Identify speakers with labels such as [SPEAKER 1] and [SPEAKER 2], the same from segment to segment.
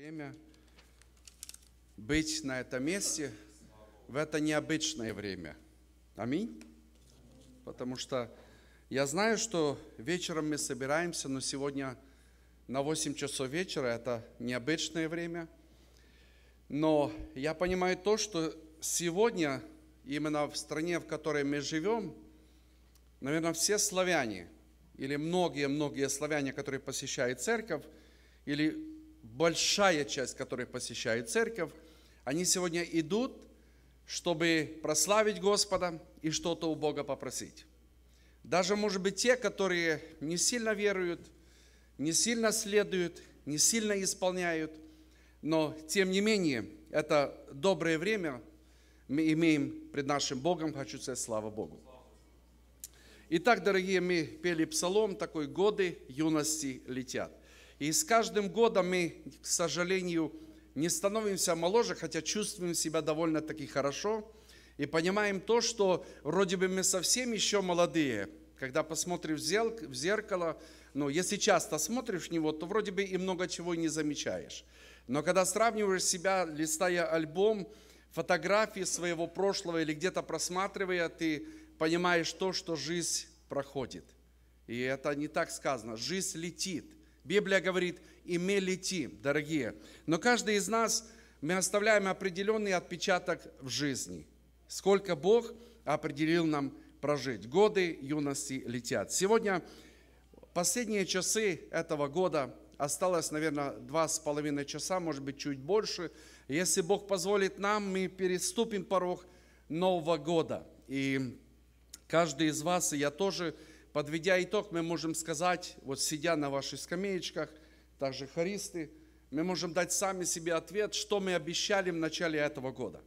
[SPEAKER 1] время быть на этом месте в это необычное время. Аминь. Потому что я знаю, что вечером мы собираемся, но сегодня на 8 часов вечера это необычное время. Но я понимаю то, что сегодня именно в стране, в которой мы живем, наверное, все славяне или многие-многие славяне, которые посещают церковь, или большая часть которых посещает церковь, они сегодня идут, чтобы прославить Господа и что-то у Бога попросить. Даже, может быть, те, которые не сильно веруют, не сильно следуют, не сильно исполняют, но, тем не менее, это доброе время мы имеем пред нашим Богом, хочу сказать, слава Богу. Итак, дорогие, мы пели псалом, такой годы юности летят. И с каждым годом мы, к сожалению, не становимся моложе, хотя чувствуем себя довольно-таки хорошо. И понимаем то, что вроде бы мы совсем еще молодые. Когда посмотришь в зеркало, ну, если часто смотришь в него, то вроде бы и много чего не замечаешь. Но когда сравниваешь себя, листая альбом, фотографии своего прошлого или где-то просматривая, ты понимаешь то, что жизнь проходит. И это не так сказано. Жизнь летит. Библия говорит, имели ти, дорогие. Но каждый из нас, мы оставляем определенный отпечаток в жизни. Сколько Бог определил нам прожить. Годы юности летят. Сегодня последние часы этого года, осталось, наверное, два с половиной часа, может быть, чуть больше. Если Бог позволит нам, мы переступим порог Нового года. И каждый из вас, и я тоже – Подведя итог, мы можем сказать, вот сидя на ваших скамеечках, также харисты, мы можем дать сами себе ответ, что мы обещали в начале этого года.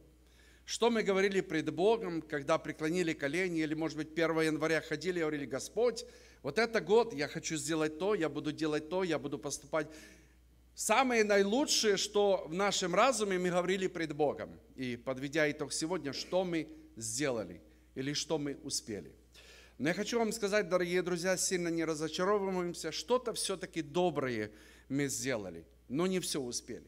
[SPEAKER 1] Что мы говорили пред Богом, когда преклонили колени, или, может быть, 1 января ходили и говорили, Господь, вот это год, я хочу сделать то, я буду делать то, я буду поступать. Самое наилучшее, что в нашем разуме мы говорили пред Богом. И подведя итог сегодня, что мы сделали или что мы успели. Но я хочу вам сказать, дорогие друзья, сильно не разочаровываемся, что-то все-таки доброе мы сделали, но не все успели.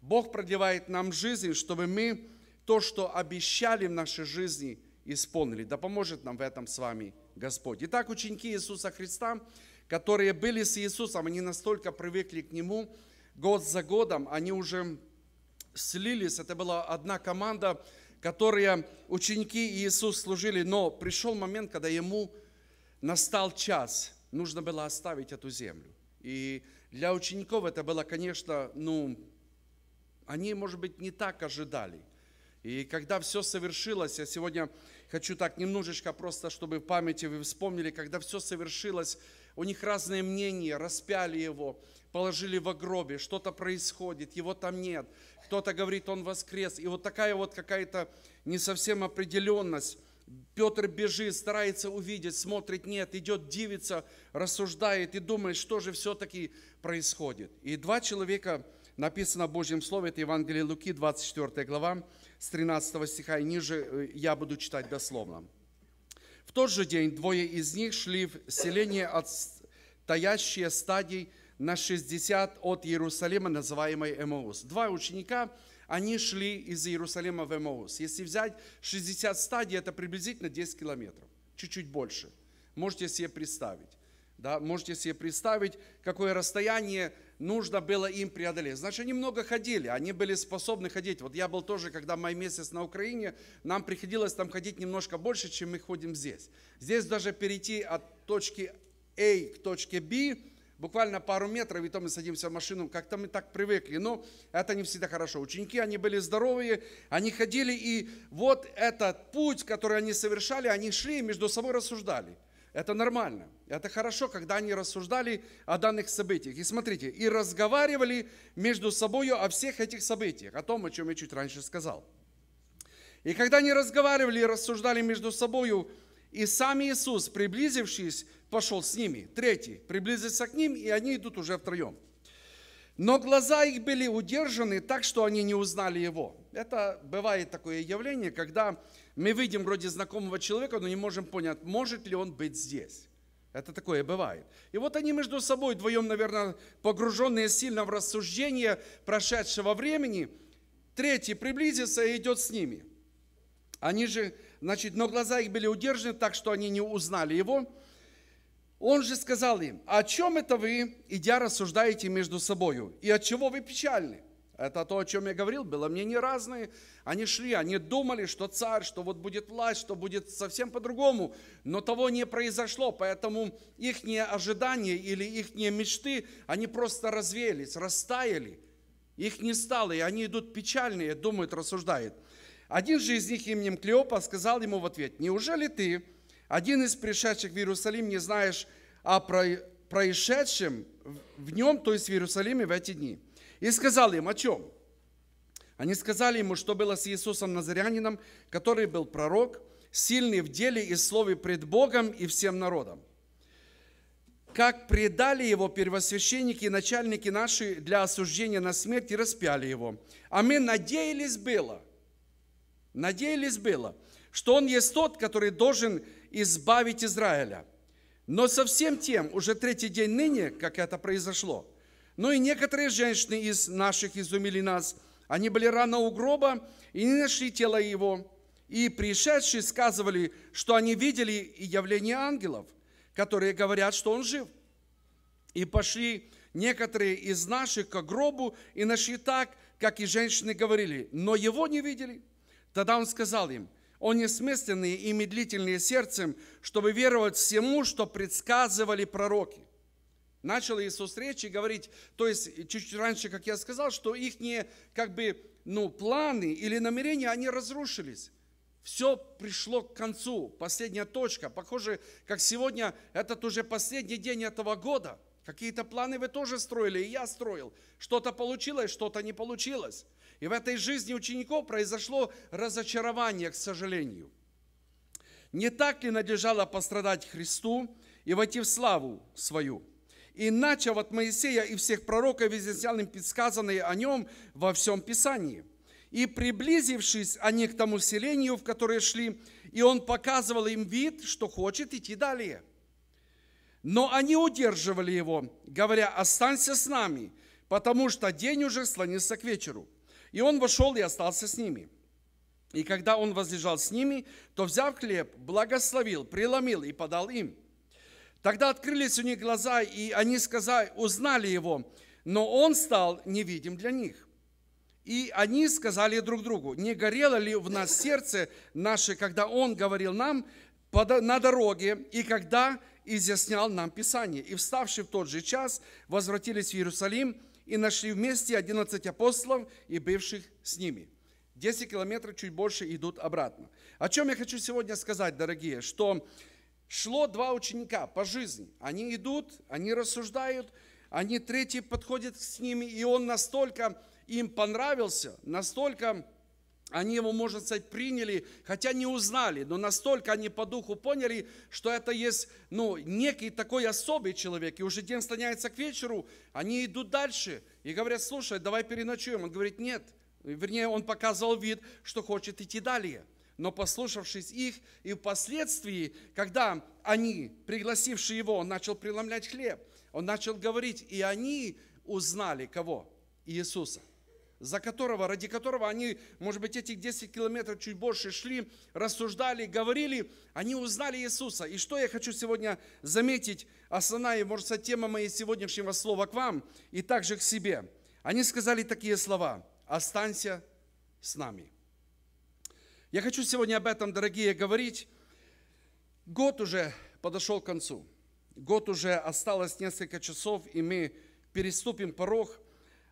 [SPEAKER 1] Бог продлевает нам жизнь, чтобы мы то, что обещали в нашей жизни, исполнили. Да поможет нам в этом с вами Господь. Итак, ученики Иисуса Христа, которые были с Иисусом, они настолько привыкли к Нему, год за годом они уже слились, это была одна команда, которые ученики Иисус служили, но пришел момент, когда ему настал час, нужно было оставить эту землю. И для учеников это было, конечно, ну, они, может быть, не так ожидали. И когда все совершилось, я сегодня хочу так немножечко просто, чтобы в памяти вы вспомнили, когда все совершилось, у них разные мнения, распяли его, положили в гробе, что-то происходит, его там нет. Кто-то говорит, он воскрес. И вот такая вот какая-то не совсем определенность. Петр бежит, старается увидеть, смотрит, нет, идет, Девица, рассуждает и думает, что же все-таки происходит. И два человека, написано в Божьем Слове, это Евангелие Луки, 24 глава, с 13 стиха и ниже, э, я буду читать дословно. В тот же день двое из них шли в селение, отстоящее стадий на 60 от Иерусалима, называемое Эмаус. Два ученика, они шли из Иерусалима в Эмаус. Если взять 60 стадий, это приблизительно 10 километров, чуть-чуть больше. Можете себе представить. Да, можете себе представить, какое расстояние нужно было им преодолеть. Значит, они много ходили, они были способны ходить. Вот я был тоже, когда мой месяц на Украине, нам приходилось там ходить немножко больше, чем мы ходим здесь. Здесь даже перейти от точки A к точке B, буквально пару метров, и то мы садимся в машину, как-то мы так привыкли. Но это не всегда хорошо. Ученики, они были здоровые, они ходили, и вот этот путь, который они совершали, они шли и между собой рассуждали – это нормально. Это хорошо, когда они рассуждали о данных событиях. И смотрите, и разговаривали между собой о всех этих событиях, о том, о чем я чуть раньше сказал. И когда они разговаривали и рассуждали между собой, и сам Иисус, приблизившись, пошел с ними. Третий, приблизился к ним, и они идут уже втроем. Но глаза их были удержаны так, что они не узнали его. Это бывает такое явление, когда мы видим вроде знакомого человека, но не можем понять, может ли он быть здесь. Это такое бывает. И вот они между собой вдвоем, наверное, погруженные сильно в рассуждение прошедшего времени, третий приблизится и идет с ними. Они же, значит, но глаза их были удержаны так, что они не узнали его. Он же сказал им, о чем это вы, идя, рассуждаете между собою, и от чего вы печальны? Это то, о чем я говорил, было мне не разные. Они шли, они думали, что царь, что вот будет власть, что будет совсем по-другому. Но того не произошло, поэтому их ожидания или их мечты, они просто развеялись, растаяли. Их не стало, и они идут печальные, думают, рассуждают. Один же из них именем Клеопа сказал ему в ответ, «Неужели ты, один из пришедших в Иерусалим, не знаешь о происшедшем в нем, то есть в Иерусалиме в эти дни?» И сказал им, о чем? Они сказали ему, что было с Иисусом Назарянином, который был пророк, сильный в деле и слове пред Богом и всем народом. Как предали его первосвященники и начальники наши для осуждения на смерть и распяли его. А мы надеялись было, надеялись было, что он есть тот, который должен избавить Израиля. Но совсем тем, уже третий день ныне, как это произошло – но ну и некоторые женщины из наших изумили нас. Они были рано у гроба и не нашли тело его. И пришедшие сказывали, что они видели и явление ангелов, которые говорят, что он жив. И пошли некоторые из наших к гробу и нашли так, как и женщины говорили, но его не видели. Тогда он сказал им, он несмысленный и медлительный сердцем, чтобы веровать всему, что предсказывали пророки начал Иисус речь и говорить, то есть чуть раньше, как я сказал, что их как бы, ну, планы или намерения, они разрушились. Все пришло к концу, последняя точка. Похоже, как сегодня, этот уже последний день этого года. Какие-то планы вы тоже строили, и я строил. Что-то получилось, что-то не получилось. И в этой жизни учеников произошло разочарование, к сожалению. Не так ли надлежало пострадать Христу и войти в славу свою? И начав от Моисея и всех пророков, изъяснял им предсказанные о нем во всем Писании. И приблизившись они к тому селению, в которое шли, и он показывал им вид, что хочет идти далее. Но они удерживали его, говоря, останься с нами, потому что день уже слонится к вечеру. И он вошел и остался с ними. И когда он возлежал с ними, то, взяв хлеб, благословил, преломил и подал им – Тогда открылись у них глаза, и они сказали, узнали его, но он стал невидим для них. И они сказали друг другу, не горело ли в нас сердце наше, когда он говорил нам на дороге, и когда изъяснял нам Писание. И вставши в тот же час, возвратились в Иерусалим и нашли вместе 11 апостолов и бывших с ними. 10 километров чуть больше идут обратно. О чем я хочу сегодня сказать, дорогие, что шло два ученика по жизни. Они идут, они рассуждают, они третий подходит с ними, и он настолько им понравился, настолько они его, можно сказать, приняли, хотя не узнали, но настолько они по духу поняли, что это есть ну, некий такой особый человек. И уже день становится к вечеру, они идут дальше и говорят, слушай, давай переночуем. Он говорит, нет. Вернее, он показывал вид, что хочет идти далее но послушавшись их, и впоследствии, когда они, пригласившие его, он начал преломлять хлеб, он начал говорить, и они узнали кого? Иисуса за которого, ради которого они, может быть, этих 10 километров чуть больше шли, рассуждали, говорили, они узнали Иисуса. И что я хочу сегодня заметить, основная, может быть, тема моей сегодняшнего слова к вам и также к себе. Они сказали такие слова «Останься с нами». Я хочу сегодня об этом, дорогие, говорить. Год уже подошел к концу. Год уже осталось несколько часов, и мы переступим порог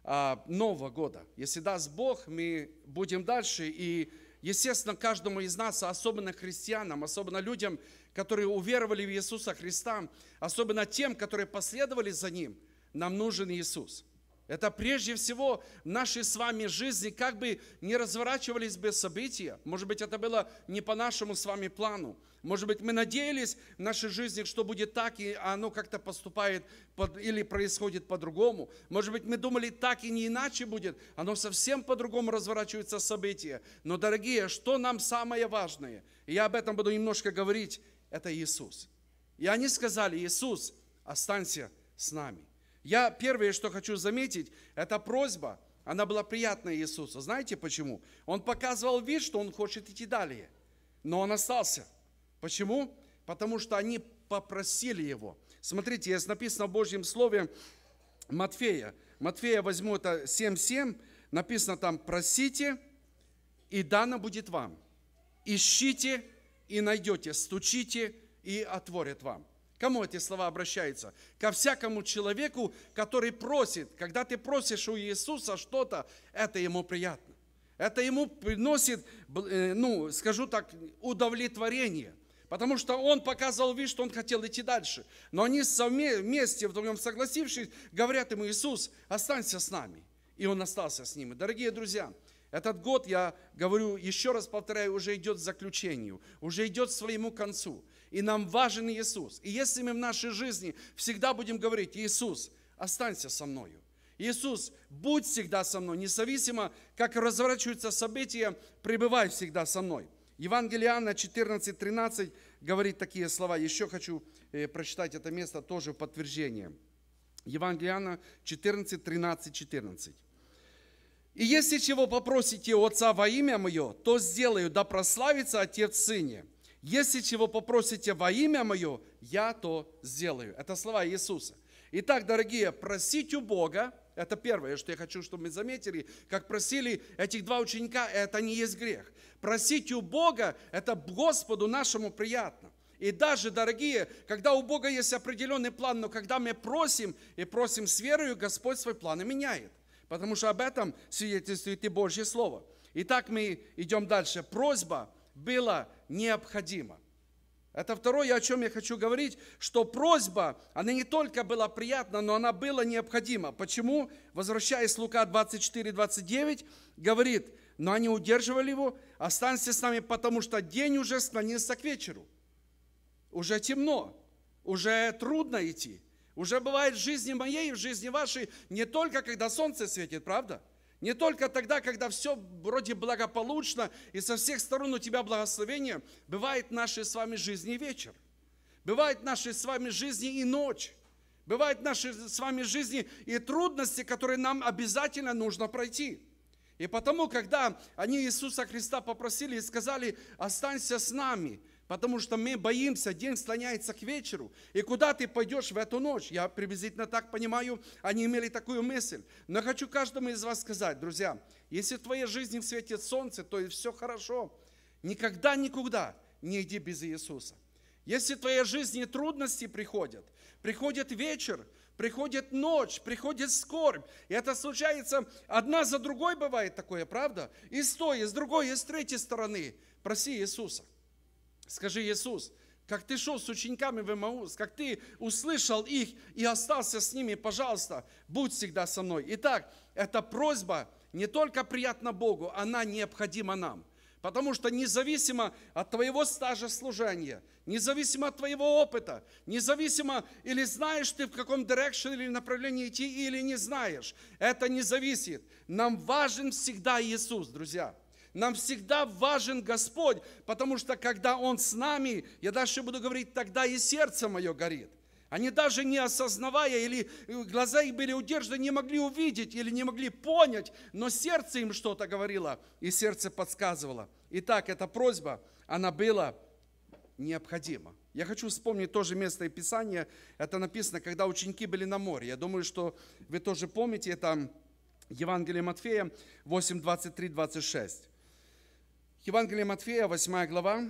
[SPEAKER 1] а, Нового года. Если даст Бог, мы будем дальше. И, естественно, каждому из нас, особенно христианам, особенно людям, которые уверовали в Иисуса Христа, особенно тем, которые последовали за Ним, нам нужен Иисус – это прежде всего в нашей с вами жизни как бы не разворачивались бы события. Может быть, это было не по нашему с вами плану. Может быть, мы надеялись в нашей жизни, что будет так, и оно как-то поступает под, или происходит по-другому. Может быть, мы думали, так и не иначе будет. Оно совсем по-другому разворачивается события. Но, дорогие, что нам самое важное? я об этом буду немножко говорить. Это Иисус. И они сказали, Иисус, останься с нами. Я первое, что хочу заметить, это просьба, она была приятная, Иисуса. Знаете почему? Он показывал вид, что он хочет идти далее, но он остался. Почему? Потому что они попросили его. Смотрите, есть написано в Божьем Слове Матфея. Матфея возьму это 7.7, написано там «просите, и дано будет вам. Ищите, и найдете, стучите, и отворят вам». Кому эти слова обращаются? Ко всякому человеку, который просит. Когда ты просишь у Иисуса что-то, это ему приятно. Это ему приносит, э, ну, скажу так, удовлетворение. Потому что он показывал вид, что он хотел идти дальше. Но они вместе, вдвоем согласившись, говорят ему, Иисус, останься с нами. И он остался с ними. Дорогие друзья, этот год, я говорю, еще раз повторяю, уже идет к заключению, уже идет к своему концу и нам важен Иисус. И если мы в нашей жизни всегда будем говорить, Иисус, останься со мною, Иисус, будь всегда со мной, независимо, как разворачиваются события, пребывай всегда со мной. Евангелие Иоанна 14:13 говорит такие слова. Еще хочу э, прочитать это место тоже в подтверждение. Евангелие Иоанна 14, 13, 14. «И если чего попросите у Отца во имя Мое, то сделаю, да прославится Отец Сыне. Если чего попросите во имя Мое, я то сделаю. Это слова Иисуса. Итак, дорогие, просить у Бога, это первое, что я хочу, чтобы мы заметили, как просили этих два ученика, это не есть грех. Просить у Бога, это Господу нашему приятно. И даже, дорогие, когда у Бога есть определенный план, но когда мы просим и просим с верою, Господь свой план и меняет. Потому что об этом свидетельствует и Божье Слово. Итак, мы идем дальше. Просьба – было необходимо. Это второе, о чем я хочу говорить, что просьба, она не только была приятна, но она была необходима. Почему? Возвращаясь Лука 24, 29, говорит, но они удерживали его, останься с нами, потому что день уже склонился к вечеру. Уже темно, уже трудно идти. Уже бывает в жизни моей, в жизни вашей, не только когда солнце светит, правда? Правда? Не только тогда, когда все вроде благополучно и со всех сторон у тебя благословение, бывает нашей с вами жизни вечер. Бывает нашей с вами жизни и ночь. Бывают нашей с вами жизни и трудности, которые нам обязательно нужно пройти. И потому, когда они Иисуса Христа попросили и сказали, останься с нами – Потому что мы боимся, день слоняется к вечеру. И куда ты пойдешь в эту ночь? Я приблизительно так понимаю, они имели такую мысль. Но хочу каждому из вас сказать, друзья, если в твоей жизни светит солнце, то и все хорошо. Никогда никуда не иди без Иисуса. Если в твоей жизни трудности приходят, приходит вечер, приходит ночь, приходит скорбь. И это случается одна за другой бывает такое, правда? И с той, и с другой, и с третьей стороны. Проси Иисуса. Скажи, Иисус, как ты шел с учениками в Эмаус, как ты услышал их и остался с ними, пожалуйста, будь всегда со мной. Итак, эта просьба не только приятна Богу, она необходима нам. Потому что независимо от твоего стажа служения, независимо от твоего опыта, независимо или знаешь ты в каком дирекшн или направлении идти, или не знаешь, это не зависит. Нам важен всегда Иисус, друзья. Нам всегда важен Господь, потому что когда Он с нами, я дальше буду говорить, тогда и сердце мое горит. Они даже не осознавая, или э, глаза их были удержаны, не могли увидеть или не могли понять, но сердце им что-то говорило, и сердце подсказывало. Итак, эта просьба, она была необходима. Я хочу вспомнить тоже место Писания. Это написано, когда ученики были на море. Я думаю, что вы тоже помните, это Евангелие Матфея 8, 23, 26. Евангелие Матфея, 8 глава,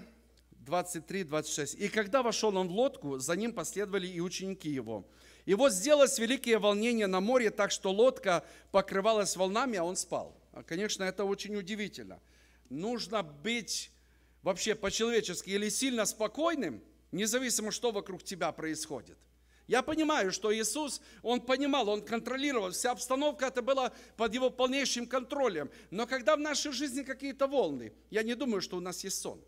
[SPEAKER 1] 23-26. «И когда вошел он в лодку, за ним последовали и ученики его. И вот сделалось великое волнение на море, так что лодка покрывалась волнами, а он спал». А, конечно, это очень удивительно. Нужно быть вообще по-человечески или сильно спокойным, независимо, что вокруг тебя происходит – я понимаю, что Иисус, он понимал, он контролировал, вся обстановка это была под его полнейшим контролем. Но когда в нашей жизни какие-то волны, я не думаю, что у нас есть сон.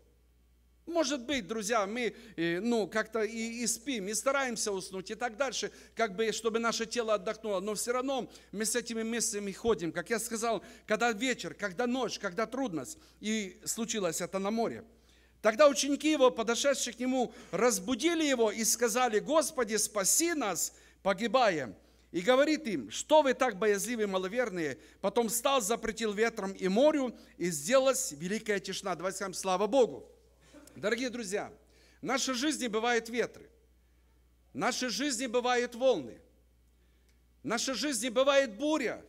[SPEAKER 1] Может быть, друзья, мы э, ну, как-то и, и спим, и стараемся уснуть, и так дальше, как бы, чтобы наше тело отдохнуло, но все равно мы с этими мыслями ходим. Как я сказал, когда вечер, когда ночь, когда трудность, и случилось это на море – Тогда ученики его, подошедшие к нему, разбудили его и сказали, «Господи, спаси нас, погибаем!» И говорит им, что вы так боязливы и маловерные? Потом стал, запретил ветром и морю, и сделалась великая тишина. Давайте скажем, слава Богу. Дорогие друзья, в нашей жизни бывают ветры. В нашей жизни бывают волны. В нашей жизни бывает буря.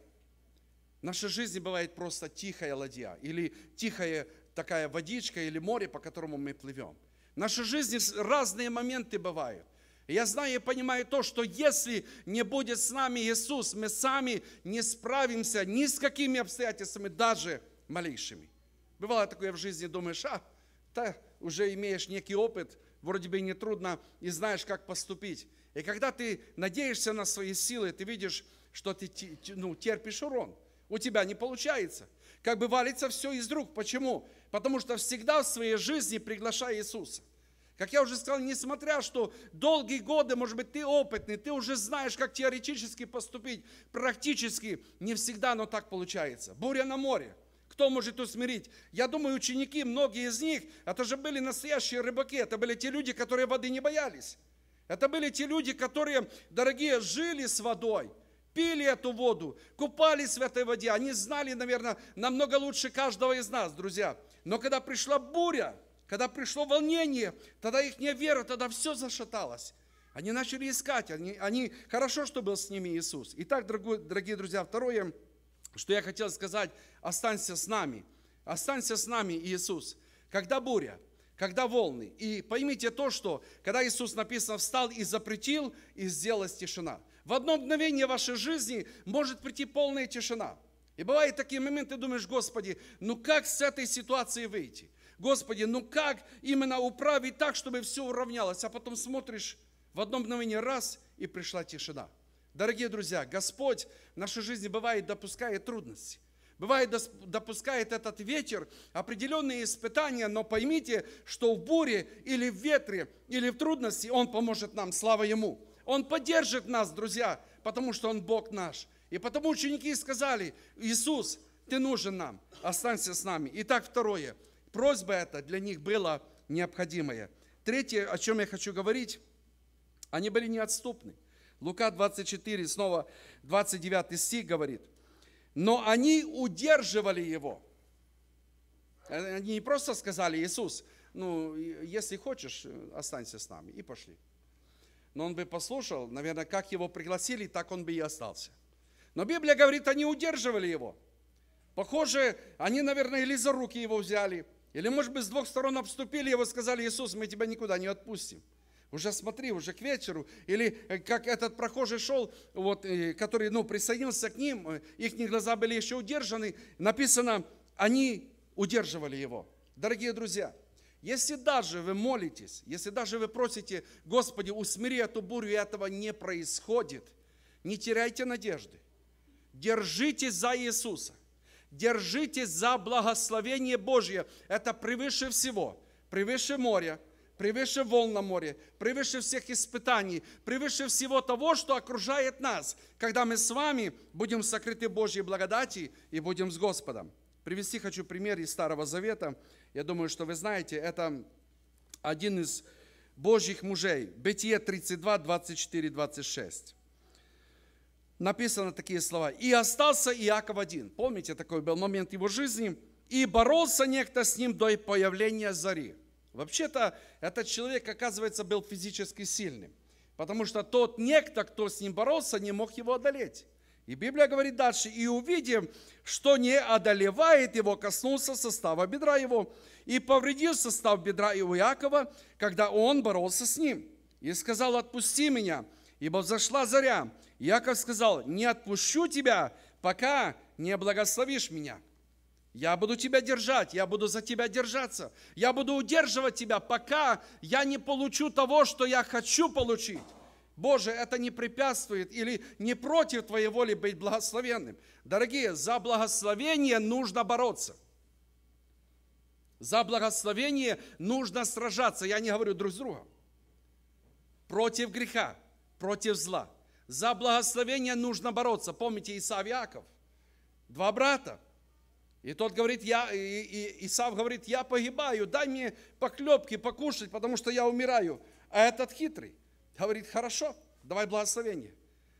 [SPEAKER 1] В нашей жизни бывает просто тихая ладья или тихое такая водичка или море, по которому мы плывем. В нашей жизни разные моменты бывают. Я знаю и понимаю то, что если не будет с нами Иисус, мы сами не справимся ни с какими обстоятельствами, даже малейшими. Бывало такое в жизни, думаешь, а, ты уже имеешь некий опыт, вроде бы и не трудно, и знаешь, как поступить. И когда ты надеешься на свои силы, ты видишь, что ты ну, терпишь урон. У тебя не получается – как бы валится все из рук. Почему? Потому что всегда в своей жизни приглашай Иисуса. Как я уже сказал, несмотря, что долгие годы, может быть, ты опытный, ты уже знаешь, как теоретически поступить, практически не всегда оно так получается. Буря на море. Кто может усмирить? Я думаю, ученики, многие из них, это же были настоящие рыбаки, это были те люди, которые воды не боялись. Это были те люди, которые, дорогие, жили с водой пили эту воду, купались в этой воде. Они знали, наверное, намного лучше каждого из нас, друзья. Но когда пришла буря, когда пришло волнение, тогда их вера, тогда все зашаталось. Они начали искать, они, они хорошо, что был с ними Иисус. Итак, дорогие друзья, второе, что я хотел сказать, останься с нами. Останься с нами, Иисус. Когда буря, когда волны. И поймите то, что когда Иисус написано встал и запретил, и сделалась тишина. В одно мгновение вашей жизни может прийти полная тишина. И бывают такие моменты, думаешь, Господи, ну как с этой ситуации выйти? Господи, ну как именно управить так, чтобы все уравнялось? А потом смотришь, в одно мгновение раз, и пришла тишина. Дорогие друзья, Господь в нашей жизни бывает допускает трудности. Бывает, допускает этот ветер определенные испытания, но поймите, что в буре или в ветре, или в трудности Он поможет нам, слава Ему. Он поддержит нас, друзья, потому что Он Бог наш. И потому ученики сказали, Иисус, ты нужен нам, останься с нами. Итак, второе, просьба эта для них была необходимая. Третье, о чем я хочу говорить, они были неотступны. Лука 24, снова 29 стих говорит, но они удерживали его. Они не просто сказали, Иисус, ну, если хочешь, останься с нами. И пошли но он бы послушал, наверное, как его пригласили, так он бы и остался. Но Библия говорит, они удерживали его. Похоже, они, наверное, или за руки его взяли, или, может быть, с двух сторон обступили его сказали, Иисус, мы тебя никуда не отпустим. Уже смотри, уже к вечеру. Или э, как этот прохожий шел, вот, э, который ну, присоединился к ним, э, их глаза были еще удержаны. Написано, они удерживали его. Дорогие друзья, если даже вы молитесь, если даже вы просите, Господи, усмири эту бурю, и этого не происходит, не теряйте надежды. Держитесь за Иисуса. Держитесь за благословение Божье. Это превыше всего, превыше моря, превыше волн на море, превыше всех испытаний, превыше всего того, что окружает нас, когда мы с вами будем сокрыты Божьей благодати и будем с Господом. Привести хочу пример из Старого Завета. Я думаю, что вы знаете, это один из Божьих мужей. Бытие 32, 24, 26. Написано такие слова. «И остался Иаков один». Помните, такой был момент его жизни. «И боролся некто с ним до появления зари». Вообще-то этот человек, оказывается, был физически сильным. Потому что тот некто, кто с ним боролся, не мог его одолеть. И Библия говорит дальше, и увидев, что не одолевает его, коснулся состава бедра его, и повредил состав бедра его Иакова, когда он боролся с ним. И сказал, отпусти меня, ибо взошла заря. И сказал, не отпущу тебя, пока не благословишь меня. Я буду тебя держать, я буду за тебя держаться, я буду удерживать тебя, пока я не получу того, что я хочу получить. Боже, это не препятствует или не против Твоей воли быть благословенным. Дорогие, за благословение нужно бороться. За благословение нужно сражаться. Я не говорю друг с другом. Против греха, против зла. За благословение нужно бороться. Помните Исав и Яков? Два брата. И тот говорит, я, и, и Исав говорит, я погибаю, дай мне поклепки покушать, потому что я умираю. А этот хитрый. Говорит, хорошо, давай благословение.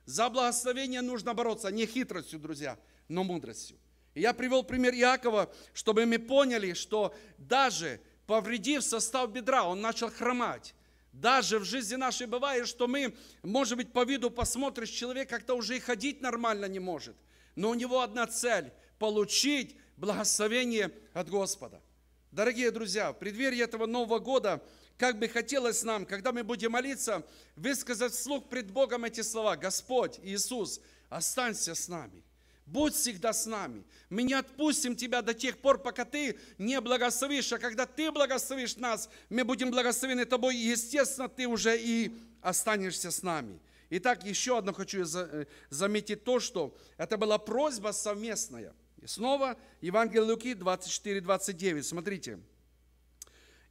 [SPEAKER 1] За благословение нужно бороться не хитростью, друзья, но мудростью. И я привел пример Иакова, чтобы мы поняли, что даже повредив состав бедра, он начал хромать. Даже в жизни нашей бывает, что мы, может быть, по виду посмотришь, человек как-то уже и ходить нормально не может. Но у него одна цель – получить благословение от Господа. Дорогие друзья, в преддверии этого Нового года – как бы хотелось нам, когда мы будем молиться, высказать вслух пред Богом эти слова. Господь Иисус, останься с нами. Будь всегда с нами. Мы не отпустим тебя до тех пор, пока ты не благословишь. А когда ты благословишь нас, мы будем благословены тобой. И, естественно, ты уже и останешься с нами. Итак, еще одно хочу э, заметить то, что это была просьба совместная. И снова Евангелие Луки 24-29. Смотрите.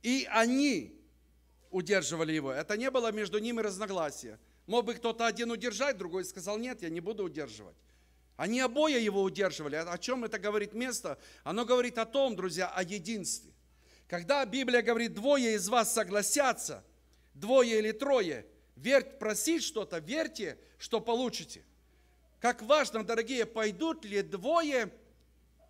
[SPEAKER 1] И они, удерживали его. Это не было между ними разногласия. Мог бы кто-то один удержать, другой сказал, нет, я не буду удерживать. Они обои его удерживали. О чем это говорит место? Оно говорит о том, друзья, о единстве. Когда Библия говорит, двое из вас согласятся, двое или трое, верь, просить что-то, верьте, что получите. Как важно, дорогие, пойдут ли двое,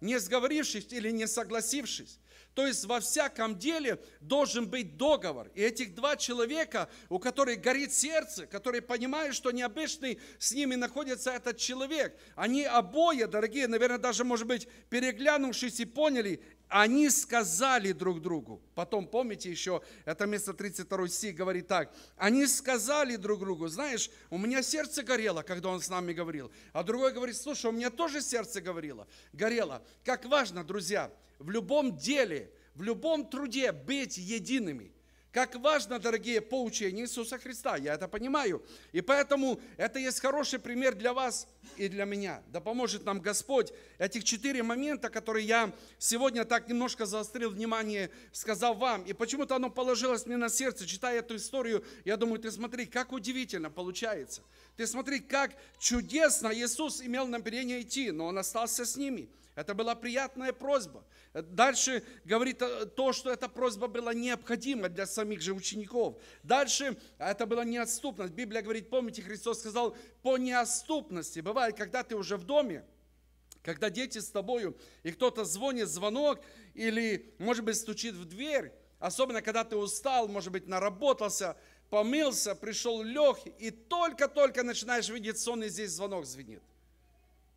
[SPEAKER 1] не сговорившись или не согласившись. То есть во всяком деле должен быть договор. И этих два человека, у которых горит сердце, которые понимают, что необычный с ними находится этот человек, они обои, дорогие, наверное, даже, может быть, переглянувшись и поняли, они сказали друг другу, потом помните еще, это место 32 стих говорит так, они сказали друг другу, знаешь, у меня сердце горело, когда он с нами говорил, а другой говорит, слушай, у меня тоже сердце говорило, горело. Как важно, друзья, в любом деле, в любом труде быть едиными – как важно, дорогие, по Иисуса Христа, я это понимаю. И поэтому это есть хороший пример для вас и для меня. Да поможет нам Господь этих четыре момента, которые я сегодня так немножко заострил внимание, сказал вам. И почему-то оно положилось мне на сердце, читая эту историю. Я думаю, ты смотри, как удивительно получается. Ты смотри, как чудесно Иисус имел намерение идти, но он остался с ними. Это была приятная просьба. Дальше говорит э, то, что эта просьба была необходима для самих же учеников. Дальше а, это была неотступность. Библия говорит, помните, Христос сказал, по неотступности. Бывает, когда ты уже в доме, когда дети с тобою, и кто-то звонит звонок, или, может быть, стучит в дверь, особенно когда ты устал, может быть, наработался, помылся, пришел лег, и только-только начинаешь видеть сон, и здесь звонок звенит.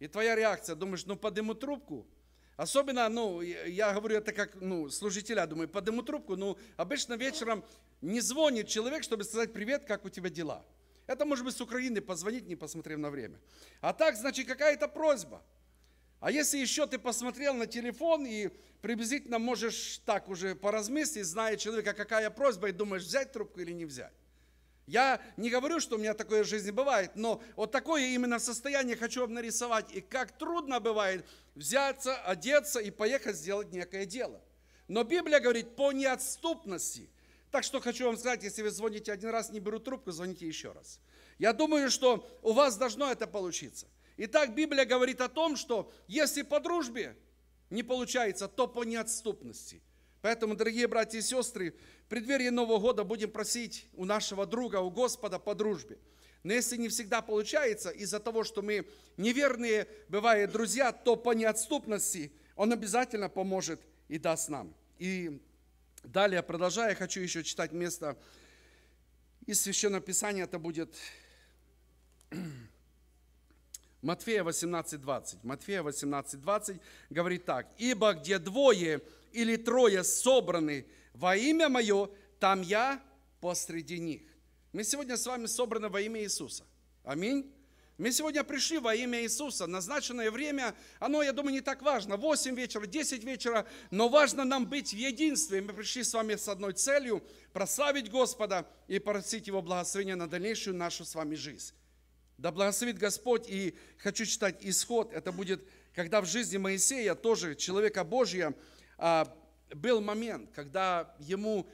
[SPEAKER 1] И твоя реакция, думаешь, ну подыму трубку – Особенно, ну, я говорю это как, ну, служителя, думаю, подниму трубку, ну, обычно вечером не звонит человек, чтобы сказать привет, как у тебя дела. Это может быть с Украины позвонить, не посмотрев на время. А так, значит, какая-то просьба. А если еще ты посмотрел на телефон и приблизительно можешь так уже поразмыслить, зная человека, какая просьба, и думаешь, взять трубку или не взять. Я не говорю, что у меня такое в жизни бывает, но вот такое именно состояние хочу вам нарисовать. И как трудно бывает взяться, одеться и поехать сделать некое дело. Но Библия говорит по неотступности. Так что хочу вам сказать, если вы звоните один раз, не беру трубку, звоните еще раз. Я думаю, что у вас должно это получиться. Итак, Библия говорит о том, что если по дружбе не получается, то по неотступности – Поэтому, дорогие братья и сестры, в преддверии Нового года будем просить у нашего друга, у Господа по дружбе. Но если не всегда получается, из-за того, что мы неверные, бывая друзья, то по неотступности Он обязательно поможет и даст нам. И далее, продолжая, хочу еще читать место из Священного Писания, это будет Матфея 18:20. Матфея 18:20 говорит так: Ибо где двое или трое собраны во имя Мое, там Я посреди них. Мы сегодня с вами собраны во имя Иисуса. Аминь. Мы сегодня пришли во имя Иисуса. Назначенное время, оно, я думаю, не так важно. 8 вечера, 10 вечера, но важно нам быть в единстве. Мы пришли с вами с одной целью – прославить Господа и просить Его благословения на дальнейшую нашу с вами жизнь. Да благословит Господь, и хочу читать исход. Это будет, когда в жизни Моисея, тоже человека Божия, а, был момент, когда ему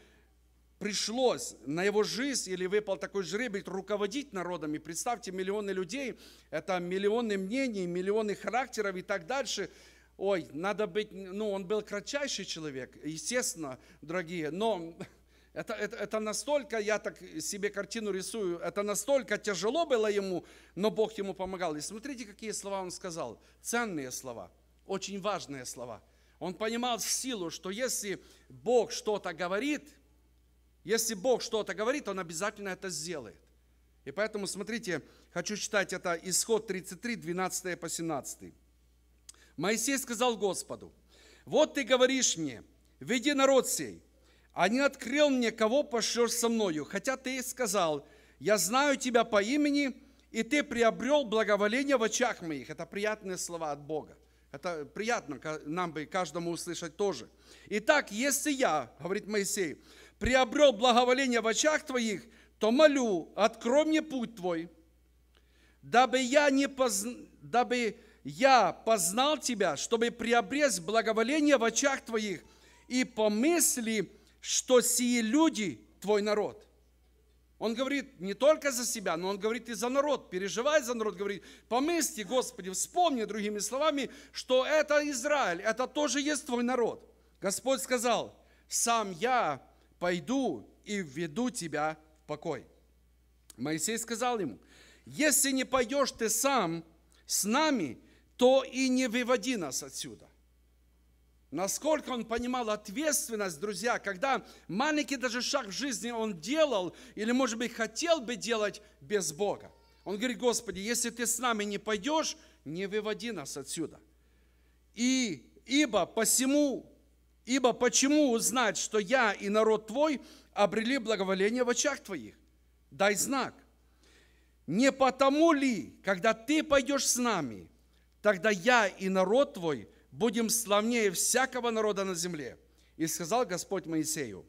[SPEAKER 1] пришлось, на его жизнь или выпал такой жребий руководить народом. И представьте, миллионы людей, это миллионы мнений, миллионы характеров и так дальше. Ой, надо быть, ну, он был кратчайший человек, естественно, дорогие, но это, это, это настолько, я так себе картину рисую, это настолько тяжело было ему, но Бог ему помогал. И смотрите, какие слова он сказал, ценные слова, очень важные слова – он понимал силу, что если Бог что-то говорит, если Бог что-то говорит, Он обязательно это сделает. И поэтому, смотрите, хочу читать это исход 33, 12 по 17. Моисей сказал Господу, вот ты говоришь мне, веди народ сей, а не открыл мне, кого пошлешь со мною, хотя ты сказал, я знаю тебя по имени, и ты приобрел благоволение в очах моих. Это приятные слова от Бога. Это приятно нам бы каждому услышать тоже. Итак, если я, говорит Моисей, приобрел благоволение в очах твоих, то молю, открой мне путь твой, дабы я, не позн... дабы я познал тебя, чтобы приобрести благоволение в очах твоих и помысли, что сие люди твой народ. Он говорит не только за себя, но он говорит и за народ. Переживай за народ, говорит, помысти, Господи, вспомни, другими словами, что это Израиль, это тоже есть твой народ. Господь сказал, сам я пойду и введу тебя в покой. Моисей сказал ему, если не пойдешь ты сам с нами, то и не выводи нас отсюда. Насколько он понимал ответственность, друзья, когда маленький даже шаг в жизни он делал, или, может быть, хотел бы делать без Бога. Он говорит, Господи, если ты с нами не пойдешь, не выводи нас отсюда. И ибо посему, ибо почему узнать, что я и народ твой обрели благоволение в очах твоих? Дай знак. Не потому ли, когда ты пойдешь с нами, тогда я и народ твой – будем славнее всякого народа на земле. И сказал Господь Моисею,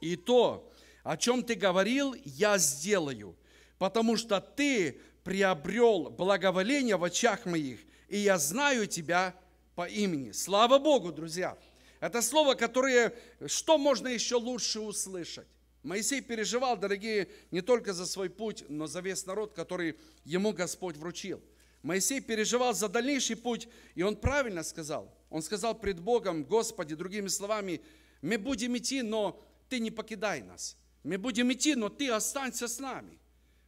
[SPEAKER 1] и то, о чем ты говорил, я сделаю, потому что ты приобрел благоволение в очах моих, и я знаю тебя по имени. Слава Богу, друзья! Это слово, которое, что можно еще лучше услышать? Моисей переживал, дорогие, не только за свой путь, но за весь народ, который ему Господь вручил – Моисей переживал за дальнейший путь, и он правильно сказал. Он сказал пред Богом, Господи, другими словами, мы будем идти, но ты не покидай нас. Мы будем идти, но ты останься с нами.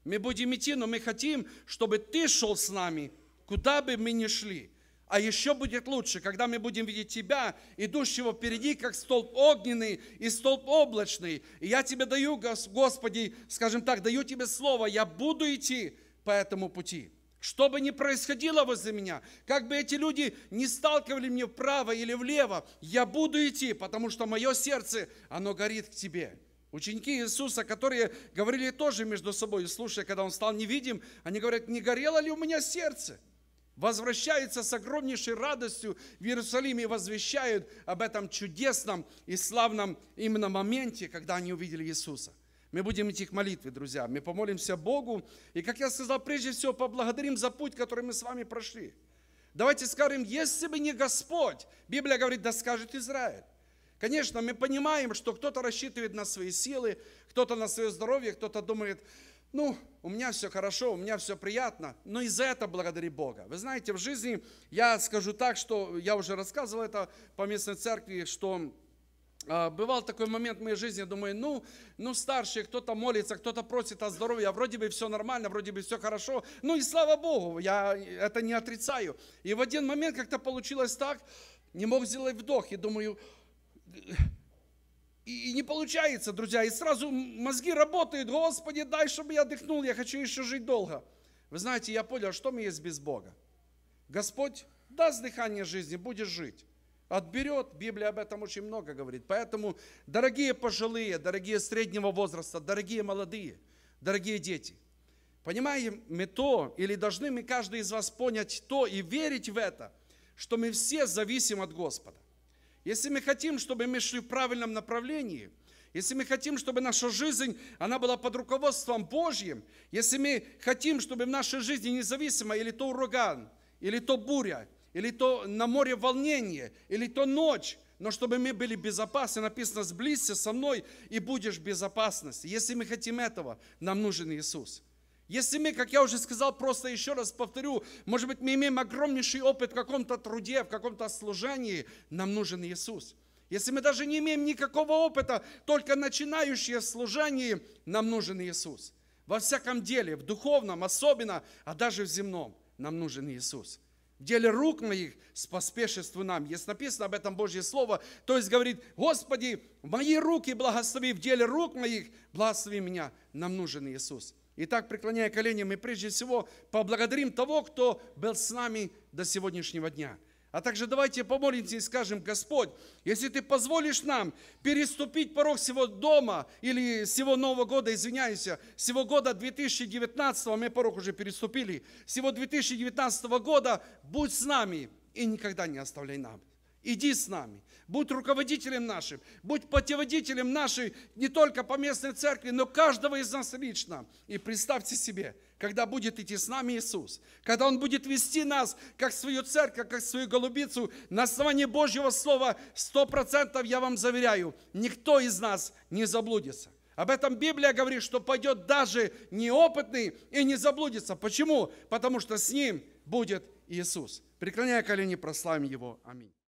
[SPEAKER 1] Мы будем идти, но мы хотим, чтобы ты шел с нами, куда бы мы ни шли. А еще будет лучше, когда мы будем видеть Тебя, идущего впереди, как столб огненный и столб облачный. И я Тебе даю, Господи, скажем так, даю Тебе слово, я буду идти по этому пути. Что бы ни происходило возле меня, как бы эти люди не сталкивали меня вправо или влево, я буду идти, потому что мое сердце, оно горит к тебе. Ученики Иисуса, которые говорили тоже между собой, слушая, когда он стал невидим, они говорят, не горело ли у меня сердце? Возвращается с огромнейшей радостью в Иерусалим и возвещают об этом чудесном и славном именно моменте, когда они увидели Иисуса. Мы будем идти к молитве, друзья. Мы помолимся Богу. И, как я сказал, прежде всего поблагодарим за путь, который мы с вами прошли. Давайте скажем, если бы не Господь, Библия говорит, да скажет Израиль. Конечно, мы понимаем, что кто-то рассчитывает на свои силы, кто-то на свое здоровье, кто-то думает, ну, у меня все хорошо, у меня все приятно, но и за это благодари Бога. Вы знаете, в жизни я скажу так, что я уже рассказывал это по местной церкви, что а, бывал такой момент в моей жизни, я думаю, ну, ну старшие, кто-то молится, кто-то просит о здоровье, а вроде бы все нормально, вроде бы все хорошо. Ну и слава Богу, я это не отрицаю. И в один момент как-то получилось так, не мог сделать вдох, и думаю, и, не получается, друзья, и сразу мозги работают, Господи, дай, чтобы я дыхнул, я хочу еще жить долго. Вы знаете, я понял, что мне есть без Бога. Господь даст дыхание жизни, будешь жить отберет. Библия об этом очень много говорит. Поэтому, дорогие пожилые, дорогие среднего возраста, дорогие молодые, дорогие дети, понимаем мы то, или должны мы каждый из вас понять то и верить в это, что мы все зависим от Господа. Если мы хотим, чтобы мы шли в правильном направлении – если мы хотим, чтобы наша жизнь, она была под руководством Божьим, если мы хотим, чтобы в нашей жизни независимо или то ураган, или то буря, или то на море волнение, или то ночь, но чтобы мы были безопасны, написано, сблизься со мной и будешь в безопасности. Если мы хотим этого, нам нужен Иисус. Если мы, как я уже сказал, просто еще раз повторю, может быть, мы имеем огромнейший опыт в каком-то труде, в каком-то служении, нам нужен Иисус. Если мы даже не имеем никакого опыта, только начинающие в служении, нам нужен Иисус. Во всяком деле, в духовном особенно, а даже в земном, нам нужен Иисус в деле рук моих с поспешеству нам. Есть написано об этом Божье Слово. То есть говорит, Господи, мои руки благослови, в деле рук моих благослови меня. Нам нужен Иисус. Итак, преклоняя колени, мы прежде всего поблагодарим того, кто был с нами до сегодняшнего дня – а также давайте помолимся и скажем, Господь, если Ты позволишь нам переступить порог всего дома или всего Нового года, извиняюсь, всего года 2019, мы порог уже переступили, всего 2019 года, будь с нами и никогда не оставляй нам. Иди с нами будь руководителем нашим, будь путеводителем нашей не только по местной церкви, но каждого из нас лично. И представьте себе, когда будет идти с нами Иисус, когда Он будет вести нас, как свою церковь, как свою голубицу, на основании Божьего Слова, сто процентов я вам заверяю, никто из нас не заблудится. Об этом Библия говорит, что пойдет даже неопытный и не заблудится. Почему? Потому что с ним будет Иисус. Преклоняя колени, прославим Его. Аминь.